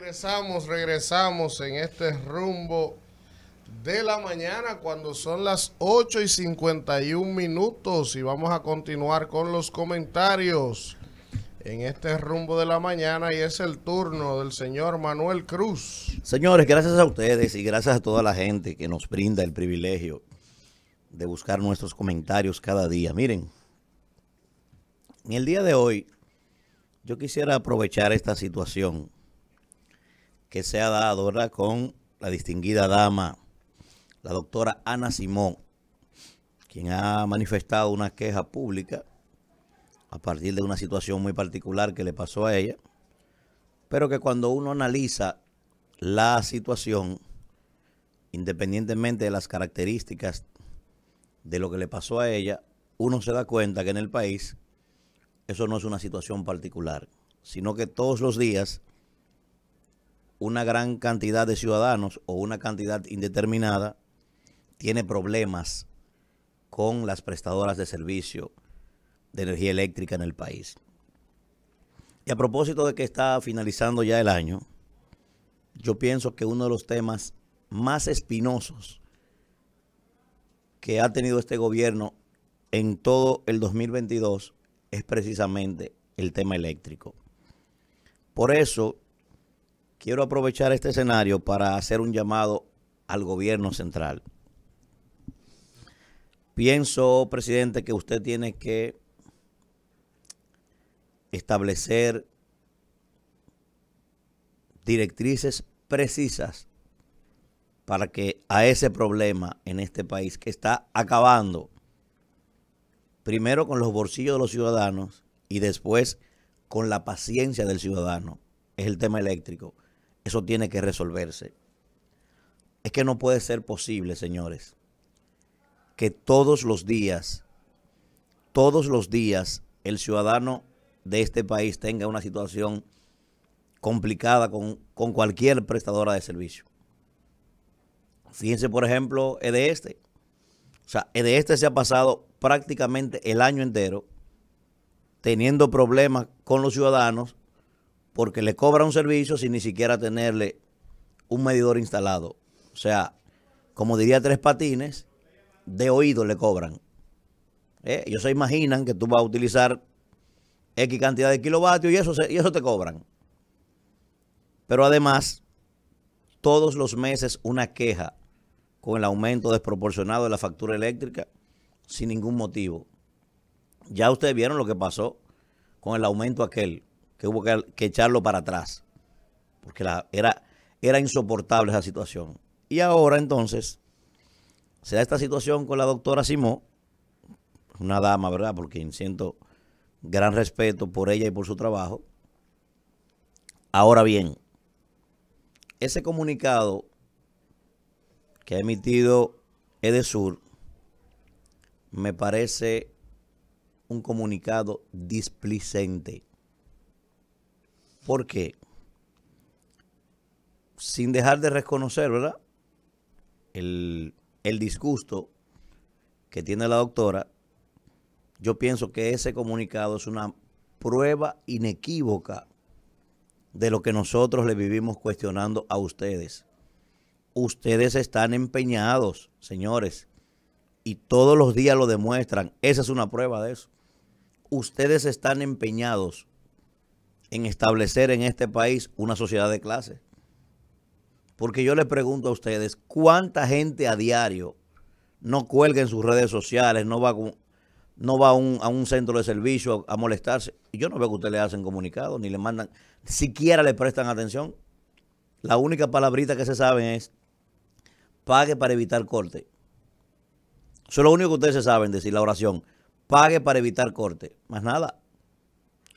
Regresamos, regresamos en este rumbo de la mañana cuando son las 8 y 51 minutos y vamos a continuar con los comentarios en este rumbo de la mañana y es el turno del señor Manuel Cruz. Señores, gracias a ustedes y gracias a toda la gente que nos brinda el privilegio de buscar nuestros comentarios cada día. Miren, en el día de hoy yo quisiera aprovechar esta situación que se ha dado ¿verdad? con la distinguida dama, la doctora Ana Simón, quien ha manifestado una queja pública a partir de una situación muy particular que le pasó a ella, pero que cuando uno analiza la situación, independientemente de las características de lo que le pasó a ella, uno se da cuenta que en el país eso no es una situación particular, sino que todos los días una gran cantidad de ciudadanos o una cantidad indeterminada tiene problemas con las prestadoras de servicio de energía eléctrica en el país. Y a propósito de que está finalizando ya el año, yo pienso que uno de los temas más espinosos que ha tenido este gobierno en todo el 2022 es precisamente el tema eléctrico. Por eso Quiero aprovechar este escenario para hacer un llamado al gobierno central. Pienso, presidente, que usted tiene que establecer directrices precisas para que a ese problema en este país que está acabando primero con los bolsillos de los ciudadanos y después con la paciencia del ciudadano. Es el tema eléctrico. Eso tiene que resolverse. Es que no puede ser posible, señores, que todos los días, todos los días, el ciudadano de este país tenga una situación complicada con, cualquier prestadora de servicio. Fíjense, por ejemplo, EDESTE. O sea, EDESTE se ha pasado prácticamente el año entero teniendo problemas con los ciudadanos porque le cobra un servicio sin ni siquiera tenerle un medidor instalado. O sea, como diría Tres Patines, de oído le cobran. Eh, ellos se imaginan que tú vas a utilizar X cantidad de kilovatios y eso, y eso te cobran. Pero además, todos los meses una queja con el aumento desproporcionado de la factura eléctrica sin ningún motivo. Ya ustedes vieron lo que pasó con el aumento aquel que hubo que, echarlo para atrás, porque era, era insoportable esa situación. Y ahora entonces se da esta situación con la doctora Simó, una dama, ¿verdad? Porque siento gran respeto por ella y por su trabajo. Ahora bien, ese comunicado que ha emitido Edesur me parece un comunicado displicente. Porque, sin dejar de reconocer, ¿verdad? El, el disgusto que tiene la doctora, yo pienso que ese comunicado es una prueba inequívoca de lo que nosotros le vivimos cuestionando a ustedes. Ustedes están empeñados, señores, y todos los días lo demuestran. Esa es una prueba de eso. Ustedes están empeñados en establecer en este país una sociedad de clase. Porque yo les pregunto a ustedes, ¿cuánta gente a diario no cuelga en sus redes sociales, no va, a, un, centro de servicio a, molestarse? molestarse? Yo no veo que ustedes le hacen comunicado ni le mandan, siquiera le prestan atención. La única palabrita que se saben es, pague para evitar corte. Eso es lo único que ustedes se saben decir, la oración. Pague para evitar corte. Más nada.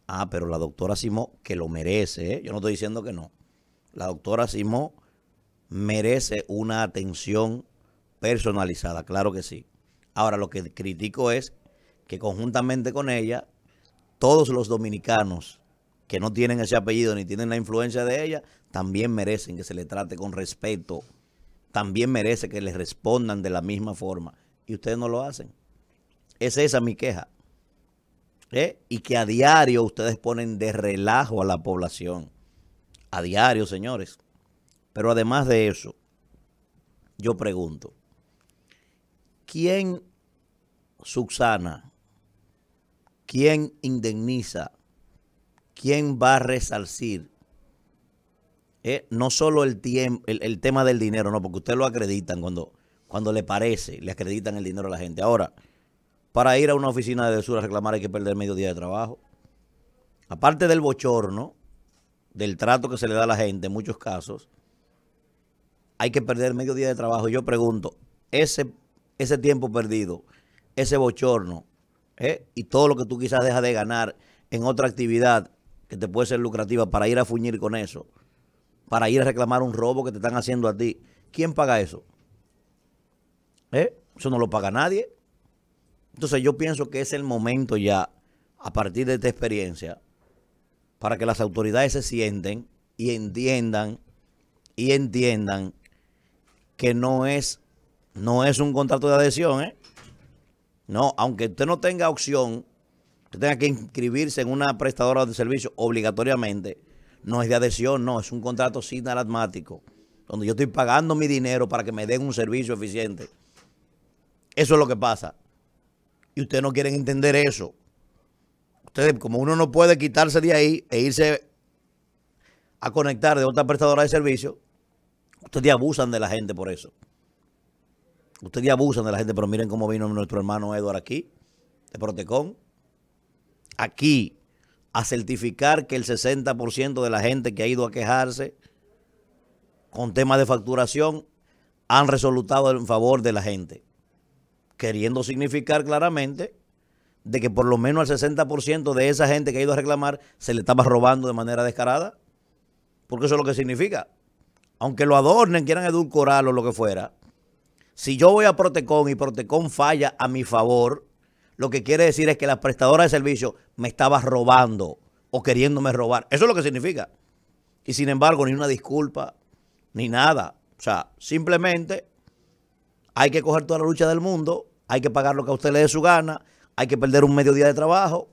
Ah, pero la doctora Simó, que lo merece, ¿eh? yo no estoy diciendo que no. La doctora Simó merece una atención personalizada, claro que sí. Ahora, lo que critico es que conjuntamente con ella, todos los dominicanos que no tienen ese apellido ni tienen la influencia de ella, también merecen que se le trate con respeto, también merece que les respondan de la misma forma. Y ustedes no lo hacen. Es esa mi queja. ¿eh? y que a diario ustedes ponen de relajo a la población. A diario, señores. Pero además de eso, yo pregunto, ¿quién subsana? ¿Quién indemniza? ¿Quién va a resalcir? ¿Eh? No solo el, el, tema del dinero, no, porque ustedes lo acreditan cuando, cuando le parece, le acreditan el dinero a la gente. Ahora, para ir a una oficina de sur a reclamar hay que perder medio día de trabajo. Aparte del bochorno, del trato que se le da a la gente en muchos casos, hay que perder medio día de trabajo. Yo pregunto, ese, ese tiempo perdido, ese bochorno ¿eh? y todo lo que tú quizás dejas de ganar en otra actividad que te puede ser lucrativa para ir a fuñir con eso, para ir a reclamar un robo que te están haciendo a ti, ¿quién paga eso? ¿Eh? Eso no lo paga nadie. Entonces yo pienso que es el momento ya, a partir de esta experiencia, para que las autoridades se sienten y entiendan, y entiendan que no es, no es un contrato de adhesión, ¿eh? No, aunque usted no tenga opción, usted tenga que inscribirse en una prestadora de servicio obligatoriamente, no es de adhesión, no, es un contrato arasmático, donde yo estoy pagando mi dinero para que me den un servicio eficiente. Eso es lo que pasa y ustedes no quieren entender eso. Ustedes, como uno no puede quitarse de ahí e irse a conectar de otra prestadora de servicio, ustedes abusan de la gente por eso. Ustedes abusan de la gente, pero miren cómo vino nuestro hermano Edward aquí, de Protecon, aquí a certificar que el 60% de la gente que ha ido a quejarse con temas de facturación han resultado en favor de la gente queriendo significar claramente de que por lo menos al 60% de esa gente que ha ido a reclamar se le estaba robando de manera descarada. Porque eso es lo que significa. Aunque lo adornen, quieran edulcorarlo, o lo que fuera. Si yo voy a Protecon y Protecon falla a mi favor, lo que quiere decir es que la prestadora de servicio me estaba robando o queriéndome robar. Eso es lo que significa. Y sin embargo, ni una disculpa, ni nada. O sea, simplemente hay que coger toda la lucha del mundo hay que pagar lo que a usted le dé su gana, hay que perder un medio día de trabajo.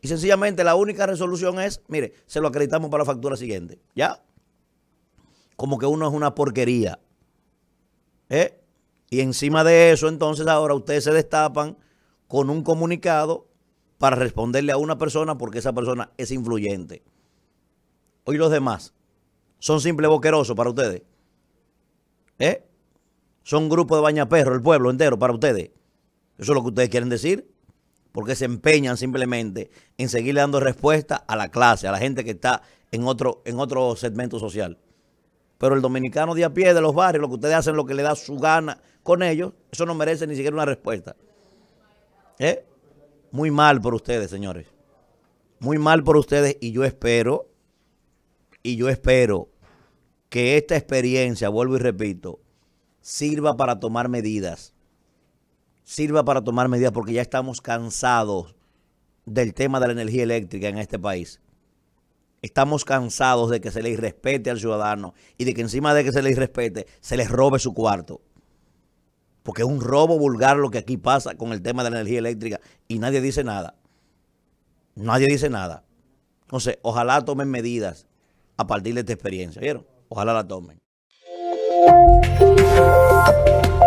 Y sencillamente la única resolución es, mire, se lo acreditamos para la factura siguiente. ¿Ya? Como que uno es una porquería. ¿Eh? Y encima de eso, entonces ahora ustedes se destapan con un comunicado para responderle a una persona porque esa persona es influyente. Hoy los demás son simple boquerosos para ustedes. ¿Eh? son grupo de bañaperros, el pueblo entero, para ustedes. Eso es lo que ustedes quieren decir, porque se empeñan simplemente en seguirle dando respuesta a la clase, a la gente que está en otro, en otro segmento social. Pero el dominicano de a pie de los barrios, lo que ustedes hacen, lo que le da su gana con ellos, eso no merece ni siquiera una respuesta. ¿Eh? Muy mal por ustedes, señores. Muy mal por ustedes y yo espero, y yo espero que esta experiencia, vuelvo y repito, sirva para tomar medidas. Sirva para tomar medidas porque ya estamos cansados del tema de la energía eléctrica en este país. Estamos cansados de que se le irrespete al ciudadano y de que encima de que se le irrespete, se les robe su cuarto. Porque es un robo vulgar lo que aquí pasa con el tema de la energía eléctrica y nadie dice nada. Nadie dice nada. Entonces, ojalá tomen medidas a partir de esta experiencia. ¿Vieron? Ojalá la tomen. Thank you.